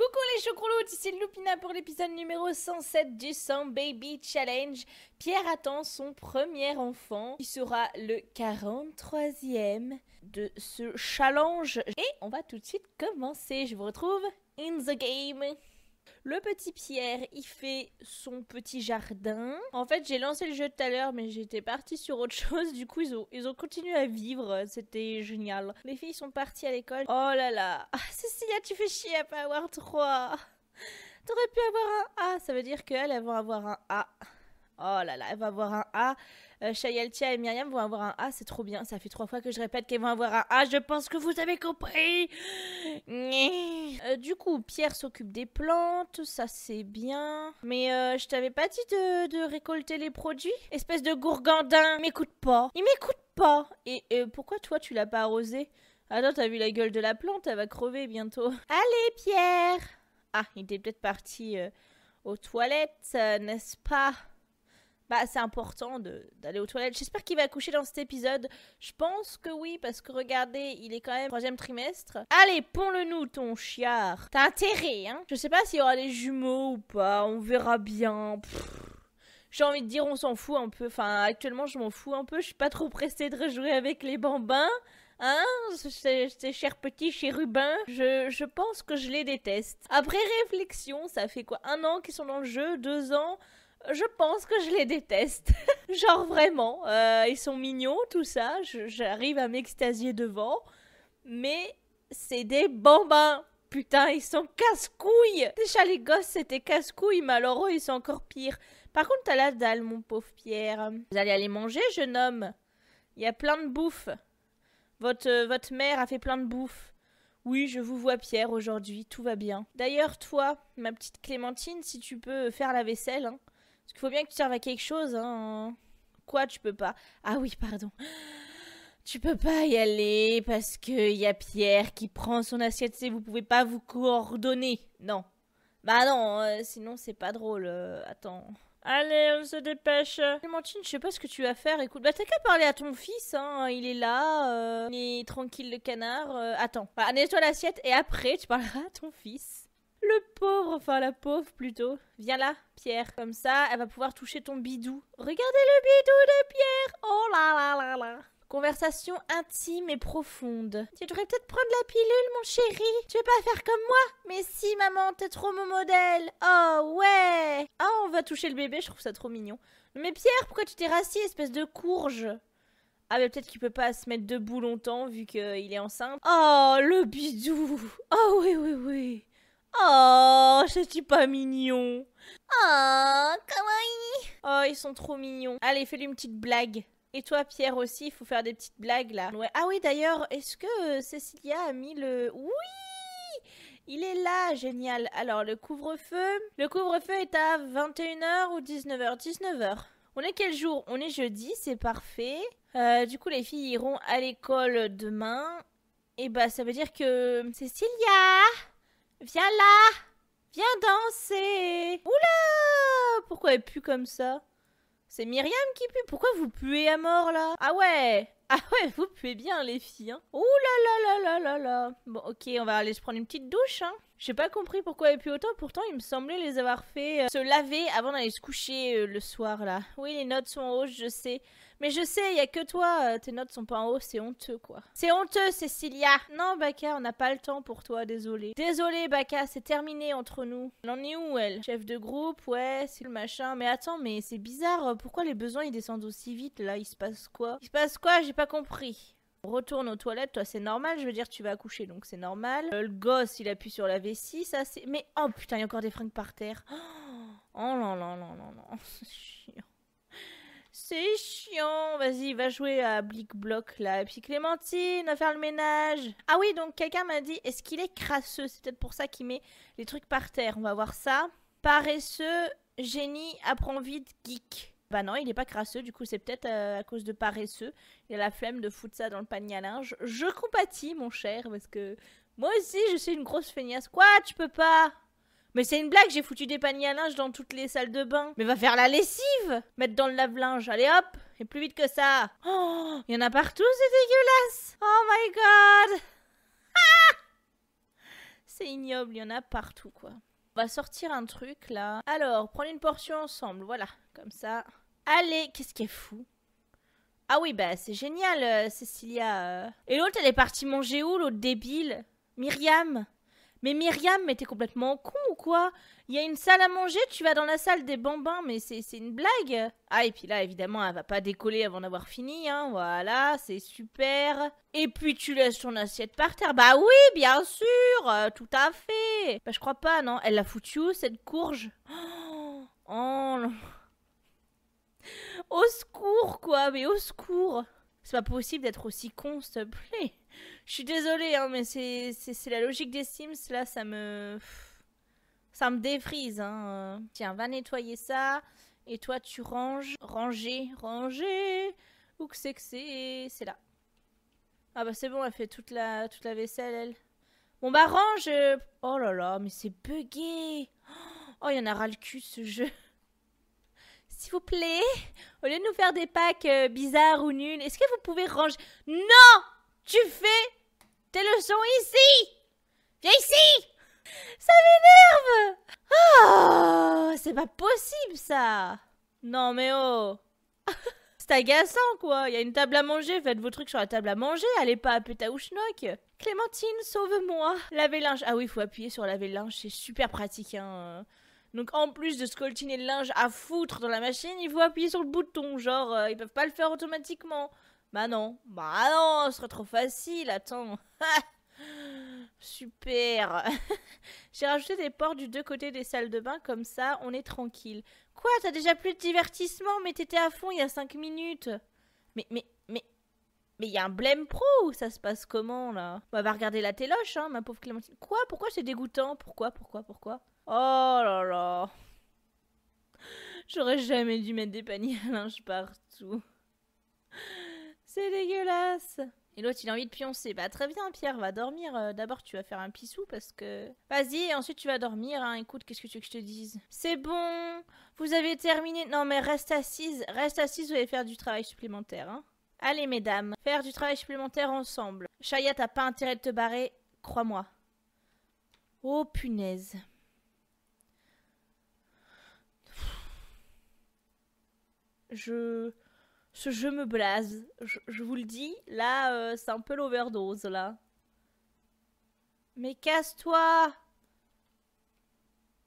Coucou les choucrouloutes, ici Lupina pour l'épisode numéro 107 du 100 Baby Challenge. Pierre attend son premier enfant, qui sera le 43e de ce challenge. Et on va tout de suite commencer. Je vous retrouve in the game. Le petit Pierre, il fait son petit jardin. En fait, j'ai lancé le jeu tout à l'heure, mais j'étais partie sur autre chose. Du coup, ils ont, continué à vivre. C'était génial. Les filles sont parties à l'école. Oh là là. Ah, Cécilia, tu fais chier à pas avoir 3. T'aurais pu avoir un A. Ça veut dire qu'elles, elles vont avoir un A. Oh là là, elle va avoir un A. Chayeltia euh, et Myriam vont avoir un A, c'est trop bien. Ça fait trois fois que je répète qu'elles vont avoir un A. Je pense que vous avez compris. Euh, du coup, Pierre s'occupe des plantes, ça c'est bien. Mais euh, je t'avais pas dit de, de récolter les produits Espèce de gourgandin, il m'écoute pas. Il m'écoute pas. Et pourquoi toi tu l'as pas arrosé Attends, t'as vu la gueule de la plante, elle va crever bientôt. Allez Pierre Ah, il était peut-être parti aux toilettes, n'est-ce pas bah, c'est important d'aller aux toilettes. J'espère qu'il va accoucher dans cet épisode. Je pense que oui, parce que regardez, il est quand même troisième trimestre. Allez, pond-le nous, ton chiard. T'as intérêt, hein Je sais pas s'il y aura des jumeaux ou pas, on verra bien. J'ai envie de dire, on s'en fout un peu. Enfin, actuellement, je m'en fous un peu. Je suis pas trop pressée de rejouer avec les bambins. Hein Ces chers petits chérubins, je, je pense que je les déteste. Après réflexion, ça fait quoi Un an qu'ils sont dans le jeu Deux ans je pense que je les déteste. Genre vraiment, euh, ils sont mignons, tout ça, j'arrive à m'extasier devant, mais c'est des bambins. Putain, ils sont casse-couilles Déjà les gosses, c'était casse-couilles, malheureux, ils sont encore pires. Par contre, t'as la dalle, mon pauvre Pierre. Vous allez aller manger, jeune homme Il y a plein de bouffe. Votre, euh, votre mère a fait plein de bouffe. Oui, je vous vois Pierre aujourd'hui, tout va bien. D'ailleurs, toi, ma petite Clémentine, si tu peux faire la vaisselle, hein, parce qu'il faut bien que tu serves à quelque chose, hein. Quoi, tu peux pas Ah oui, pardon. Tu peux pas y aller parce qu'il y a Pierre qui prend son assiette, c'est vous pouvez pas vous coordonner. Non. Bah non, euh, sinon c'est pas drôle. Euh, attends. Allez, on se dépêche. Clémentine, je sais pas ce que tu vas faire. Écoute, bah t'as qu'à parler à ton fils, hein. Il est là, euh, il est tranquille le canard. attends, bah, nettoie l'assiette et après tu parleras à ton fils. Le pauvre, enfin la pauvre plutôt. Viens là, Pierre. Comme ça, elle va pouvoir toucher ton bidou. Regardez le bidou de Pierre. Oh là là là là. Conversation intime et profonde. Tu devrais peut-être prendre la pilule, mon chéri. Tu veux pas faire comme moi Mais si, maman, t'es trop mon modèle. Oh ouais. Ah, on va toucher le bébé, je trouve ça trop mignon. Mais Pierre, pourquoi tu t'es rassis, espèce de courge ah mais peut-être qu'il peut pas se mettre debout longtemps vu qu'il est enceinte. Oh le bidou Oh oui oui oui Oh, c'est-tu pas mignon Oh, kawaii Oh, ils sont trop mignons. Allez, fais-lui une petite blague. Et toi, Pierre aussi, il faut faire des petites blagues là. Ah oui, d'ailleurs, est-ce que euh, Cécilia a mis le. Oui il est là, génial. Alors, le couvre-feu. Le couvre-feu est à 21h ou 19h 19h. On est quel jour On est jeudi, c'est parfait. Euh, du coup, les filles iront à l'école demain. Et bah, ça veut dire que. Cecilia. Viens là Viens danser Oula Pourquoi elle pue comme ça C'est Myriam qui pue Pourquoi vous puez à mort là Ah ouais Ah ouais, vous puez bien les filles hein. Ouh là là là là là Bon ok, on va aller se prendre une petite douche hein j'ai pas compris pourquoi elle pue autant, pourtant il me semblait les avoir fait euh, se laver avant d'aller se coucher euh, le soir là. Oui, les notes sont hautes, je sais. Mais je sais, il y a que toi, euh, tes notes sont pas en haut, c'est honteux quoi. C'est honteux, Cécilia. Non, Baka, on n'a pas le temps pour toi, désolé. Désolé, Baka, c'est terminé entre nous. Elle en est où, elle Chef de groupe, ouais, c'est le machin. Mais attends, mais c'est bizarre, hein. pourquoi les besoins ils descendent aussi vite là Il se passe quoi Il se passe quoi J'ai pas compris. retourne aux toilettes, toi c'est normal, je veux dire tu vas accoucher donc c'est normal. Euh, le gosse il appuie sur la vessie, ça c'est... Mais oh putain, il y a encore des fringues par terre. Oh, oh là là non non non c'est c'est chiant, vas-y, va jouer à Blic Block là. Et puis Clémentine, va faire le ménage. Ah oui, donc quelqu'un m'a dit, est-ce qu'il est crasseux C'est peut-être pour ça qu'il met les trucs par terre. On va voir ça. Paresseux, génie, apprend vite, geek. Bah non, il n'est pas crasseux, du coup c'est peut-être euh, à cause de paresseux. Il a la flemme de foutre ça dans le panier à linge. Je compatis, mon cher, parce que moi aussi je suis une grosse feignasse. Quoi, tu peux pas mais c'est une blague, j'ai foutu des paniers à linge dans toutes les salles de bain. Mais va faire la lessive Mettre dans le lave-linge, allez hop Et plus vite que ça Oh Il y en a partout, c'est dégueulasse Oh my god C'est ignoble, il y en a partout quoi. On va sortir un truc là. Alors, prendre une portion ensemble, voilà, comme ça. Allez, qu'est-ce qui est fou Ah oui, bah c'est génial, euh, Cécilia. Et l'autre, elle est partie manger où, l'autre débile Myriam mais Myriam, mais t'es complètement con ou quoi Il y a une salle à manger, tu vas dans la salle des bambins, mais c'est une blague Ah, et puis là, évidemment, elle va pas décoller avant d'avoir fini, hein, voilà, c'est super Et puis tu laisses ton assiette par terre Bah oui, bien sûr, euh, tout à fait Bah je crois pas, non Elle l'a foutue cette courge Oh, oh non. Au secours, quoi, mais au secours C'est pas possible d'être aussi con, s'il te plaît je suis désolée, hein, mais c'est la logique des Sims. Là, ça me. Ça me défrise. Hein, euh. Tiens, va nettoyer ça. Et toi, tu ranges. Ranger, ranger. Où que c'est que c'est C'est là. Ah bah c'est bon, elle fait toute la, toute la vaisselle, elle. Bon bah range euh. Oh là là, mais c'est buggé Oh, il y en a ras le cul, ce jeu S'il vous plaît, au lieu de nous faire des packs euh, bizarres ou nuls, est-ce que vous pouvez ranger... Non Tu fais tes leçons ici Viens ici Ça m'énerve Oh C'est pas possible ça Non mais oh C'est agaçant quoi Il y a une table à manger, faites vos trucs sur la table à manger, allez pas à ouchnoque. Clémentine, sauve-moi Laver linge Ah oui, faut appuyer sur laver linge, c'est super pratique hein donc en plus de scoltiner le linge à foutre dans la machine, il faut appuyer sur le bouton, genre euh, ils peuvent pas le faire automatiquement. Bah non. Bah non, ce serait trop facile, attends. Super. J'ai rajouté des portes du deux côtés des salles de bain, comme ça on est tranquille. Quoi, t'as déjà plus de divertissement, mais t'étais à fond il y a 5 minutes. Mais, mais, mais... Mais il y a un blême pro ou ça se passe comment là On bah, va regarder la téloche, hein, ma pauvre Clémentine. Quoi Pourquoi c'est dégoûtant Pourquoi Pourquoi Pourquoi Oh là là J'aurais jamais dû mettre des paniers à linge partout. C'est dégueulasse et l'autre, il a envie de pioncer. Bah très bien, Pierre, va dormir. Euh, d'abord, tu vas faire un pissou parce que... Vas-y, ensuite tu vas dormir. Hein. Écoute, qu'est-ce que tu veux que je te dise C'est bon, vous avez terminé. Non mais reste assise, reste assise, vous allez faire du travail supplémentaire. Hein. Allez, mesdames, faire du travail supplémentaire ensemble. Chaya, t'as pas intérêt de te barrer, crois-moi. Oh punaise. Je... Ce jeu me blase. Je, vous le dis, là, euh, c'est un peu l'overdose, là. Mais casse-toi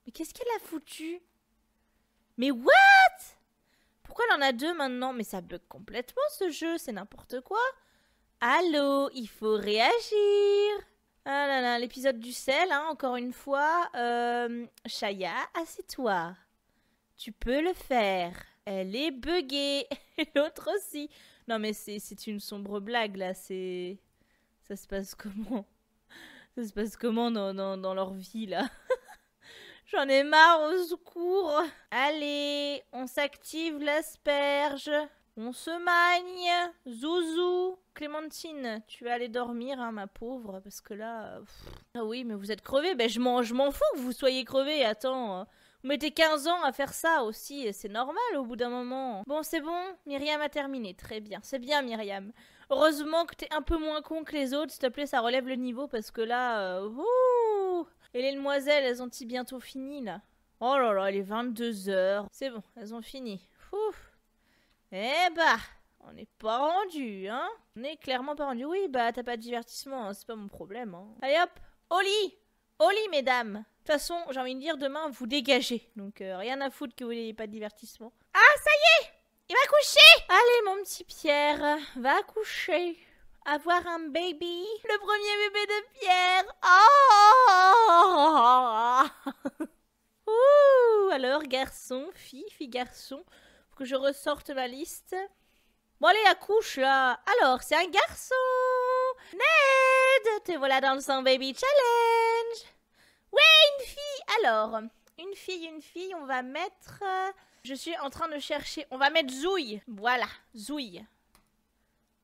Mais qu'est-ce qu'elle a foutu Mais what Pourquoi elle en a deux maintenant Mais ça bug complètement, ce jeu, c'est n'importe quoi Allô, il faut réagir Ah là là, l'épisode du sel, hein, encore une fois. Chaya, euh, Shaya, assieds-toi. Tu peux le faire elle est buggée. Et l'autre aussi. Non, mais c'est une sombre blague, là. C'est. Ça se passe comment Ça se passe comment dans, dans, dans leur vie, là J'en ai marre, au secours Allez, on s'active l'asperge. On se magne Zouzou Clémentine, tu vas aller dormir, hein, ma pauvre, parce que là... Ah oui, mais vous êtes crevée. Ben, je m'en fous que vous soyez crevée, attends. Hein mettez 15 ans à faire ça aussi, c'est normal au bout d'un moment. Bon, c'est bon, Myriam a terminé, très bien. C'est bien, Myriam. Heureusement que t'es un peu moins con que les autres, s'il te plaît, ça relève le niveau parce que là. Euh, Et les demoiselles, elles ont-ils bientôt fini là Oh là là, il est 22h. C'est bon, elles ont fini. Eh bah on n'est pas rendu, hein On est clairement pas rendu. Oui, bah t'as pas de divertissement, hein, c'est pas mon problème. Hein. Allez hop Au lit Au lit, mesdames toute façon, j'ai envie de dire, demain, vous dégagez. Donc euh, rien à foutre que vous n'ayez pas de divertissement. Ah, ça y est Il va coucher Allez, mon petit Pierre, va coucher. Avoir un baby Le premier bébé de Pierre Oh Ouh Alors, garçon, fille, fille, garçon, faut que je ressorte ma liste. Bon, allez, accouche, là Alors, c'est un garçon Ned Te voilà dans le sang Baby Challenge Ouais, une fille Alors, une fille, une fille, on va mettre... Euh, je suis en train de chercher. On va mettre Zouille. Voilà, Zouille.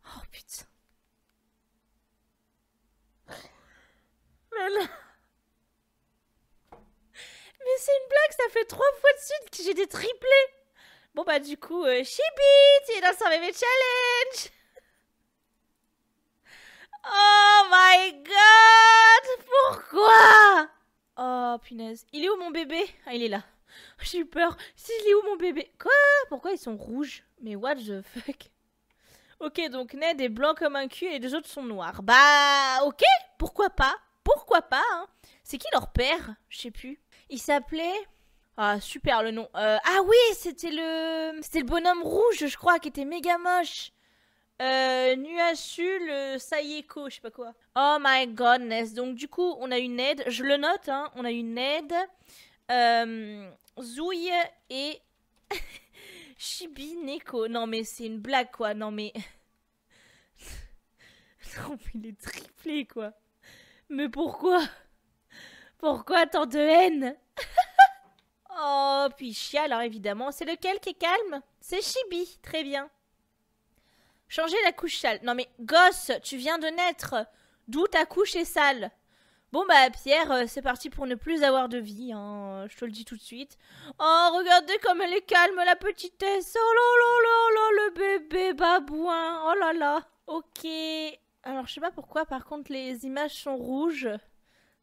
Oh putain. Mais Mais c'est une blague, ça fait trois fois de suite que j'ai des triplés. Bon bah du coup, euh, Chibi, tu es dans son bébé challenge. Oh my god Pourquoi Oh punaise. Il est où mon bébé Ah, il est là. J'ai eu peur. Si, il est où mon bébé Quoi Pourquoi ils sont rouges Mais what the fuck Ok, donc Ned est blanc comme un cul et les autres sont noirs. Bah, ok, pourquoi pas Pourquoi pas hein C'est qui leur père Je sais plus. Il s'appelait... Ah, super le nom. Euh, ah oui, c'était le... C'était le bonhomme rouge, je crois, qui était méga moche. Euh, le euh, Sayeko, je sais pas quoi. Oh my godness. Donc du coup, on a une aide. Je le note, hein. On a une aide. Euh, Zouille et Neko. Non mais c'est une blague quoi. Non mais... non mais il est triplé quoi. Mais pourquoi Pourquoi tant de haine Oh, puis Chial, alors hein, évidemment. C'est lequel qui est calme C'est Chibi. Très bien. Changer la couche sale. Non mais gosse, tu viens de naître. D'où ta couche est sale. Bon bah Pierre, euh, c'est parti pour ne plus avoir de vie, hein. je te le dis tout de suite. Oh regardez comme elle est calme la S. Oh là là là là le bébé babouin. Oh là là. Ok. Alors je sais pas pourquoi par contre les images sont rouges.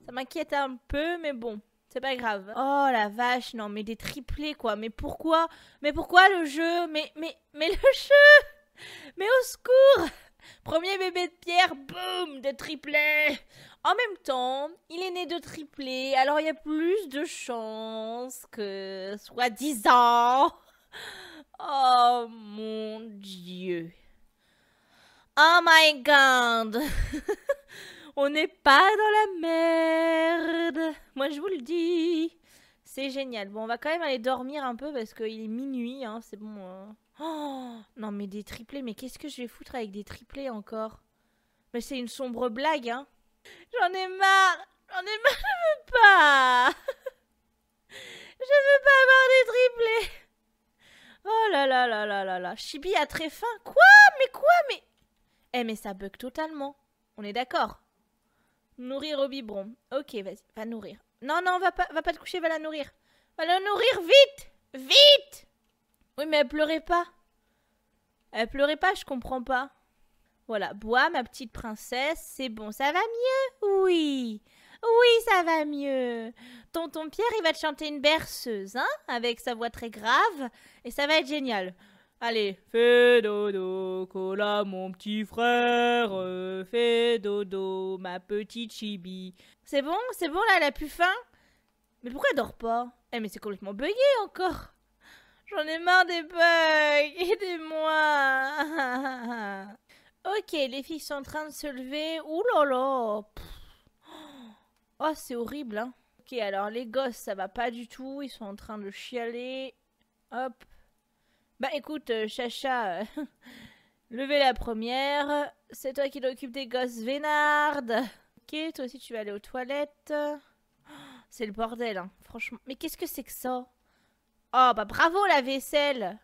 Ça m'inquiète un peu mais bon. C'est pas grave. Oh la vache, non mais des triplés quoi. Mais pourquoi Mais pourquoi le jeu Mais mais mais le jeu Mais au secours Premier bébé de Pierre, boum, de triplé En même temps, il est né de triplé, alors il y a plus de chances que soi ans. Oh mon dieu. Oh my god. On n'est pas dans la merde. Moi je vous le dis. C'est génial. Bon, on va quand même aller dormir un peu parce qu'il est minuit. Hein. C'est bon. Hein. Oh Non mais des triplés, mais qu'est-ce que je vais foutre avec des triplés encore Mais c'est une sombre blague, hein J'en ai marre J'en ai marre, je veux pas Je veux pas avoir des triplés Oh là là là là là là Chibi a très faim Quoi Mais quoi Mais... Eh mais ça bug totalement. On est d'accord Nourrir au biberon. Ok, vas-y, va nourrir. Non, non, va pas, va pas te coucher, va la nourrir. Va la nourrir vite Vite oui, mais elle pleurait pas. Elle pleurait pas, je comprends pas. Voilà, bois ma petite princesse, c'est bon, ça va mieux Oui, oui, ça va mieux. Tonton Pierre, il va te chanter une berceuse, hein, avec sa voix très grave, et ça va être génial. Allez, fais dodo, cola mon petit frère, fais dodo, ma petite chibi. C'est bon, c'est bon là, elle a plus faim. Mais pourquoi elle dort pas Eh mais c'est complètement bugué encore J'en ai marre des bugs. Aidez-moi. ok, les filles sont en train de se lever. Ouh là Oh, c'est horrible, hein. Ok, alors les gosses, ça va pas du tout. Ils sont en train de chialer. Hop. Bah écoute, euh, Chacha, euh, levez la première. C'est toi qui occuper des gosses vénardes. Ok, toi aussi tu vas aller aux toilettes. c'est le bordel, hein, franchement. Mais qu'est-ce que c'est que ça Oh bah bravo la vaisselle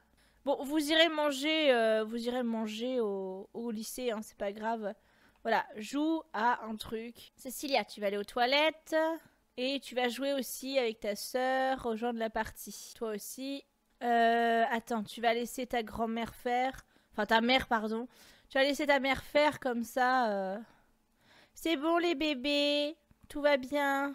Bon, vous irez manger, euh, vous irez manger au, lycée, hein, c'est pas grave. Voilà, joue à un truc. Cécilia, tu vas aller aux toilettes et tu vas jouer aussi avec ta sœur, de la partie. Toi aussi. Euh, attends, tu vas laisser ta grand-mère faire, enfin ta mère pardon. Tu vas laisser ta mère faire comme ça. Euh. C'est bon les bébés, tout va bien.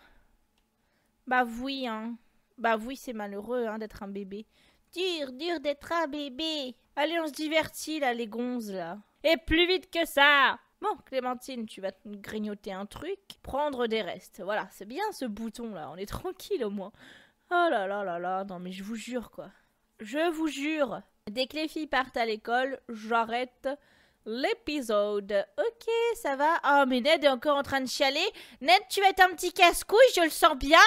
Bah oui hein. Bah oui, c'est malheureux hein, d'être un bébé. Dur, dur d'être un bébé. Allez, on se divertit là, les gonzes là. Et plus vite que ça Bon, Clémentine, tu vas te grignoter un truc, prendre des restes. Voilà, c'est bien ce bouton là, on est tranquille au moins. Oh là là là là, non mais je vous jure quoi. Je vous jure, dès que les filles partent à l'école, j'arrête l'épisode. Ok, ça va. Oh mais Ned est encore en train de chialer. Ned, tu vas être un petit casse-couille, je le sens bien.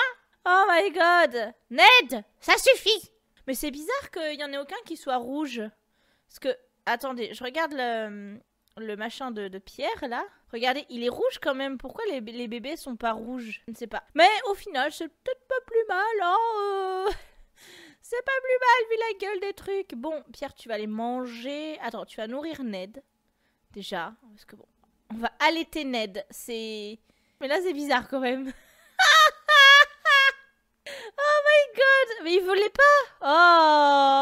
Oh my god Ned Ça suffit Mais c'est bizarre qu'il n'y en ait aucun qui soit rouge. Parce que... Attendez, je regarde le, le machin de, Pierre, là. Regardez, il est rouge quand même. Pourquoi les, les bébés sont pas rouges Je ne sais pas. Mais au final, c'est peut-être pas plus mal, hein euh. C'est pas plus mal, vu la gueule des trucs. Bon, Pierre, tu vas les manger. Attends, tu vas nourrir Ned. Déjà, parce que bon... On va allaiter Ned, c'est... Mais là, c'est bizarre quand même. Mais il voulait pas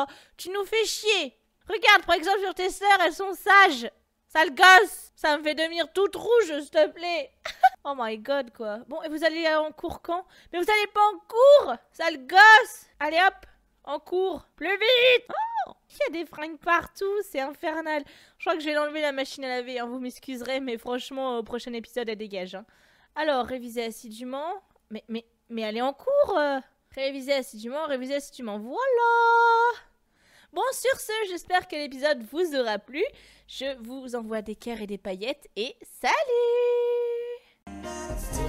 Oh Tu nous fais chier Regarde, par exemple, sur tes sœurs, elles sont sages Sale gosse Ça me fait devenir toute rouge, s'il te plaît Oh my god, quoi Bon, et vous allez en cours quand Mais vous allez pas en cours Sale gosse Allez hop En cours Plus vite oh, il y a des fringues partout, c'est infernal. Je crois que je vais l'enlever la machine à laver, hein, vous m'excuserez, mais franchement, au prochain épisode, elle dégage. Hein. Alors, réviser assidûment. Mais, mais, mais allez en cours euh. Réviser assidûment, réviser m'en. Voilà Bon, sur ce, j'espère que l'épisode vous aura plu. Je vous envoie des cœurs et des paillettes et salut